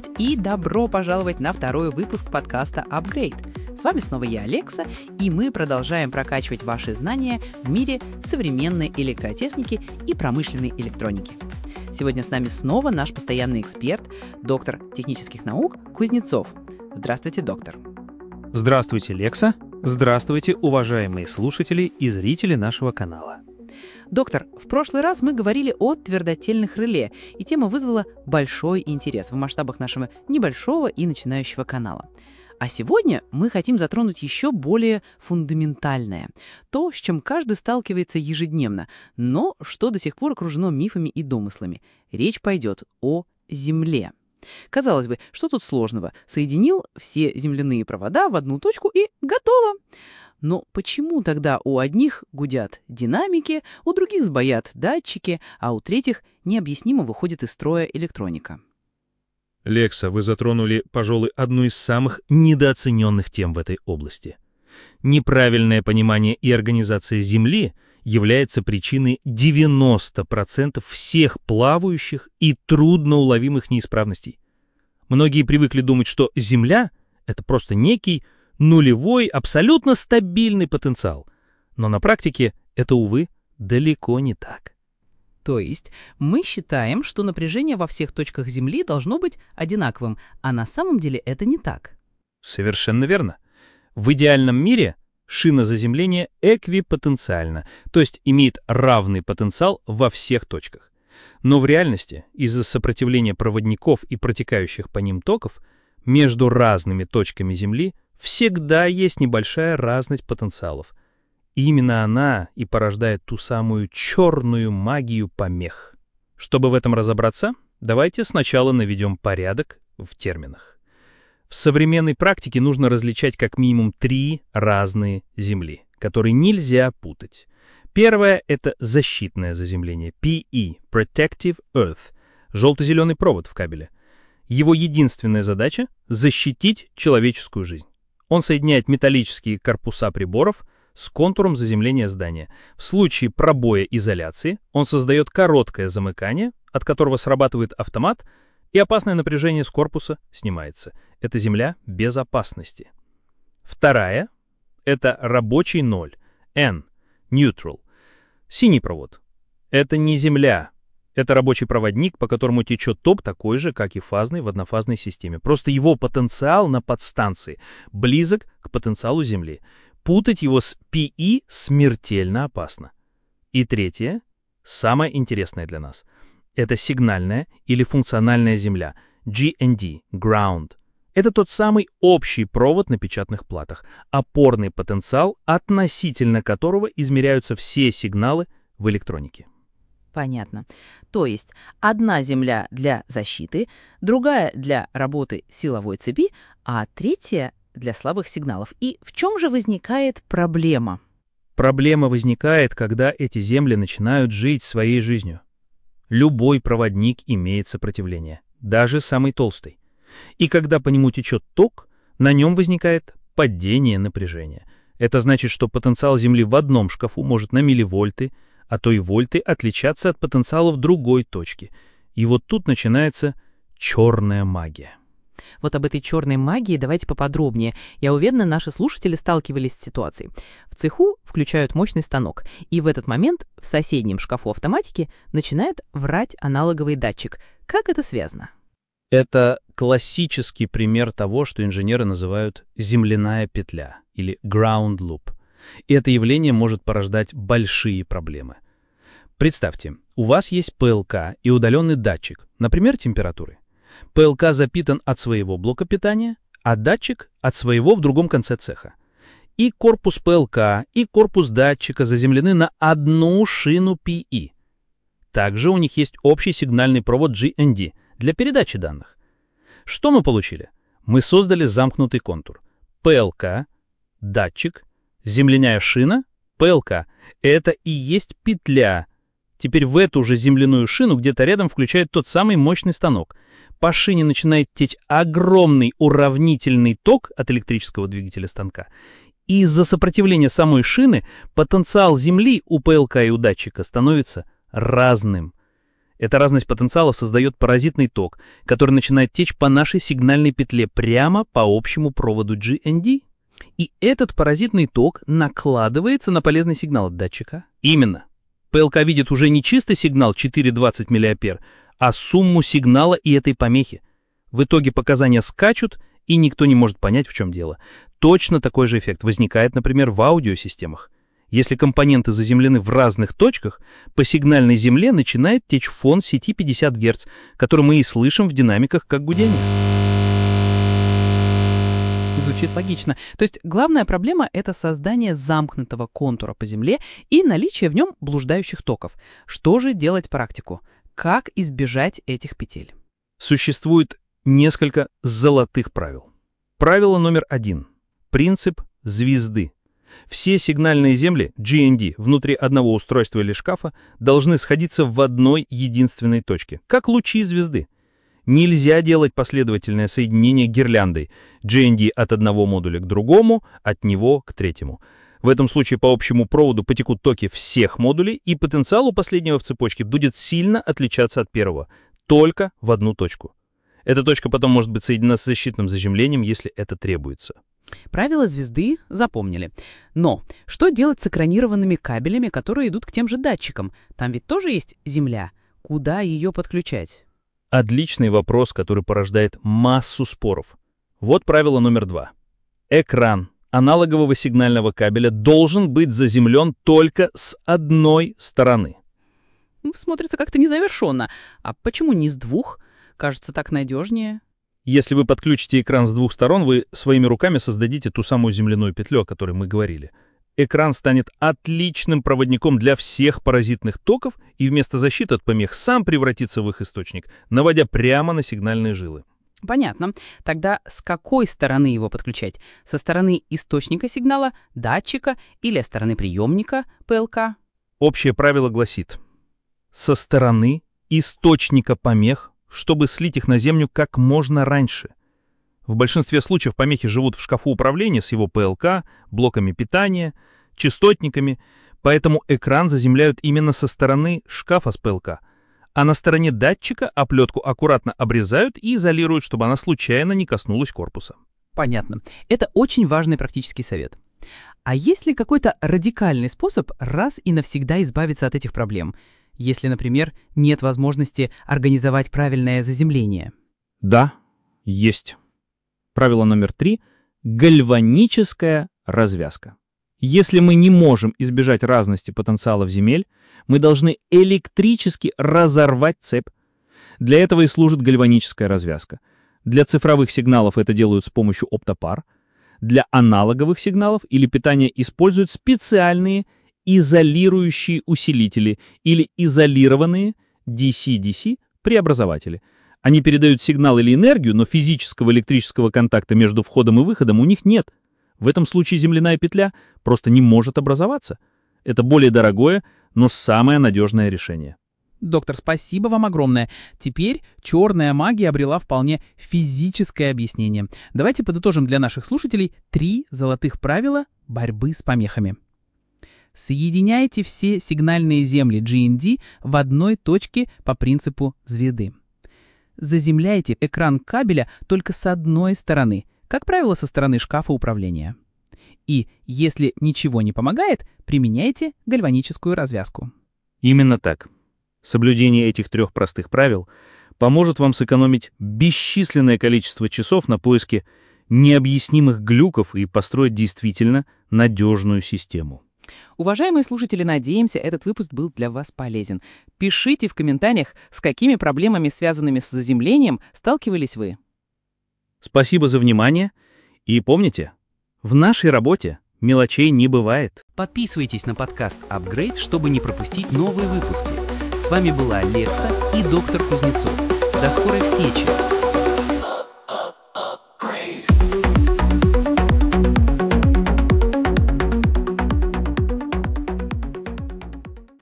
привет и добро пожаловать на второй выпуск подкаста Upgrade. С вами снова я, Алекса, и мы продолжаем прокачивать ваши знания в мире современной электротехники и промышленной электроники. Сегодня с нами снова наш постоянный эксперт, доктор технических наук Кузнецов. Здравствуйте, доктор. Здравствуйте, Лекса. Здравствуйте, уважаемые слушатели и зрители нашего канала. Доктор, в прошлый раз мы говорили о твердотельных реле, и тема вызвала большой интерес в масштабах нашего небольшого и начинающего канала. А сегодня мы хотим затронуть еще более фундаментальное, то, с чем каждый сталкивается ежедневно, но что до сих пор окружено мифами и домыслами. Речь пойдет о Земле. Казалось бы, что тут сложного? Соединил все земляные провода в одну точку и готово. Но почему тогда у одних гудят динамики, у других сбоят датчики, а у третьих необъяснимо выходит из строя электроника? Лекса, вы затронули, пожалуй, одну из самых недооцененных тем в этой области. Неправильное понимание и организация Земли является причиной 90% всех плавающих и трудноуловимых неисправностей. Многие привыкли думать, что Земля — это просто некий нулевой, абсолютно стабильный потенциал. Но на практике это, увы, далеко не так. То есть мы считаем, что напряжение во всех точках Земли должно быть одинаковым, а на самом деле это не так. Совершенно верно. В идеальном мире шина заземления эквипотенциальна, то есть имеет равный потенциал во всех точках. Но в реальности, из-за сопротивления проводников и протекающих по ним токов, между разными точками Земли всегда есть небольшая разность потенциалов. И именно она и порождает ту самую черную магию помех. Чтобы в этом разобраться, давайте сначала наведем порядок в терминах. В современной практике нужно различать как минимум три разные земли, которые нельзя путать. Первое — это защитное заземление, PE, Protective Earth, желто-зеленый провод в кабеле. Его единственная задача — защитить человеческую жизнь. Он соединяет металлические корпуса приборов с контуром заземления здания. В случае пробоя изоляции он создает короткое замыкание, от которого срабатывает автомат, и опасное напряжение с корпуса снимается. Это земля безопасности. Вторая — это рабочий ноль, N, neutral. Синий провод. Это не земля, это рабочий проводник, по которому течет ток такой же, как и фазный в однофазной системе. Просто его потенциал на подстанции близок к потенциалу Земли. Путать его с ПИ смертельно опасно. И третье, самое интересное для нас. Это сигнальная или функциональная Земля, GND, Ground. Это тот самый общий провод на печатных платах, опорный потенциал, относительно которого измеряются все сигналы в электронике. Понятно. То есть одна земля для защиты, другая для работы силовой цепи, а третья для слабых сигналов. И в чем же возникает проблема? Проблема возникает, когда эти земли начинают жить своей жизнью. Любой проводник имеет сопротивление, даже самый толстый. И когда по нему течет ток, на нем возникает падение напряжения. Это значит, что потенциал Земли в одном шкафу может на милливольты – а то и вольты отличаться от потенциалов другой точки. И вот тут начинается черная магия. Вот об этой черной магии давайте поподробнее. Я уверена, наши слушатели сталкивались с ситуацией. В цеху включают мощный станок, и в этот момент в соседнем шкафу автоматики начинает врать аналоговый датчик. Как это связано? Это классический пример того, что инженеры называют земляная петля или ground loop. И это явление может порождать большие проблемы. Представьте, у вас есть ПЛК и удаленный датчик, например, температуры. ПЛК запитан от своего блока питания, а датчик — от своего в другом конце цеха. И корпус ПЛК, и корпус датчика заземлены на одну шину PE. Также у них есть общий сигнальный провод GND для передачи данных. Что мы получили? Мы создали замкнутый контур. ПЛК, датчик Земляная шина, пелка, это и есть петля. Теперь в эту же земляную шину где-то рядом включают тот самый мощный станок. По шине начинает течь огромный уравнительный ток от электрического двигателя станка. И из-за сопротивления самой шины потенциал Земли у ПЛК и у датчика становится разным. Эта разность потенциалов создает паразитный ток, который начинает течь по нашей сигнальной петле прямо по общему проводу GND. И этот паразитный ток накладывается на полезный сигнал от датчика. Именно. ПЛК видит уже не чистый сигнал 4,20 мА, а сумму сигнала и этой помехи. В итоге показания скачут, и никто не может понять, в чем дело. Точно такой же эффект возникает, например, в аудиосистемах. Если компоненты заземлены в разных точках, по сигнальной земле начинает течь фон сети 50 Гц, который мы и слышим в динамиках как гудение. Звучит логично. То есть главная проблема — это создание замкнутого контура по Земле и наличие в нем блуждающих токов. Что же делать практику? Как избежать этих петель? Существует несколько золотых правил. Правило номер один. Принцип звезды. Все сигнальные земли GND внутри одного устройства или шкафа должны сходиться в одной единственной точке, как лучи звезды — Нельзя делать последовательное соединение гирляндой GND от одного модуля к другому, от него к третьему. В этом случае по общему проводу потекут токи всех модулей, и потенциал у последнего в цепочке будет сильно отличаться от первого, только в одну точку. Эта точка потом может быть соединена с защитным заземлением, если это требуется. Правила звезды запомнили. Но что делать с экранированными кабелями, которые идут к тем же датчикам? Там ведь тоже есть Земля. Куда ее подключать? Отличный вопрос, который порождает массу споров. Вот правило номер два. Экран аналогового сигнального кабеля должен быть заземлен только с одной стороны. Ну, смотрится как-то незавершенно. А почему не с двух? Кажется, так надежнее. Если вы подключите экран с двух сторон, вы своими руками создадите ту самую земляную петлю, о которой мы говорили. Экран станет отличным проводником для всех паразитных токов и вместо защиты от помех сам превратится в их источник, наводя прямо на сигнальные жилы. Понятно. Тогда с какой стороны его подключать? Со стороны источника сигнала, датчика или стороны приемника ПЛК? Общее правило гласит, со стороны источника помех, чтобы слить их на землю как можно раньше – в большинстве случаев помехи живут в шкафу управления с его ПЛК, блоками питания, частотниками, поэтому экран заземляют именно со стороны шкафа с ПЛК, а на стороне датчика оплетку аккуратно обрезают и изолируют, чтобы она случайно не коснулась корпуса. Понятно. Это очень важный практический совет. А есть ли какой-то радикальный способ раз и навсегда избавиться от этих проблем, если, например, нет возможности организовать правильное заземление? Да, есть. Правило номер три — гальваническая развязка. Если мы не можем избежать разности потенциалов земель, мы должны электрически разорвать цепь. Для этого и служит гальваническая развязка. Для цифровых сигналов это делают с помощью оптопар. Для аналоговых сигналов или питания используют специальные изолирующие усилители или изолированные DC-DC преобразователи — они передают сигнал или энергию, но физического электрического контакта между входом и выходом у них нет. В этом случае земляная петля просто не может образоваться. Это более дорогое, но самое надежное решение. Доктор, спасибо вам огромное. Теперь черная магия обрела вполне физическое объяснение. Давайте подытожим для наших слушателей три золотых правила борьбы с помехами. Соединяйте все сигнальные земли GND в одной точке по принципу звезды заземляйте экран кабеля только с одной стороны, как правило, со стороны шкафа управления. И если ничего не помогает, применяйте гальваническую развязку. Именно так. Соблюдение этих трех простых правил поможет вам сэкономить бесчисленное количество часов на поиске необъяснимых глюков и построить действительно надежную систему. Уважаемые слушатели, надеемся, этот выпуск был для вас полезен. Пишите в комментариях, с какими проблемами, связанными с заземлением, сталкивались вы. Спасибо за внимание. И помните, в нашей работе мелочей не бывает. Подписывайтесь на подкаст Upgrade, чтобы не пропустить новые выпуски. С вами была Лекса и доктор Кузнецов. До скорой встречи!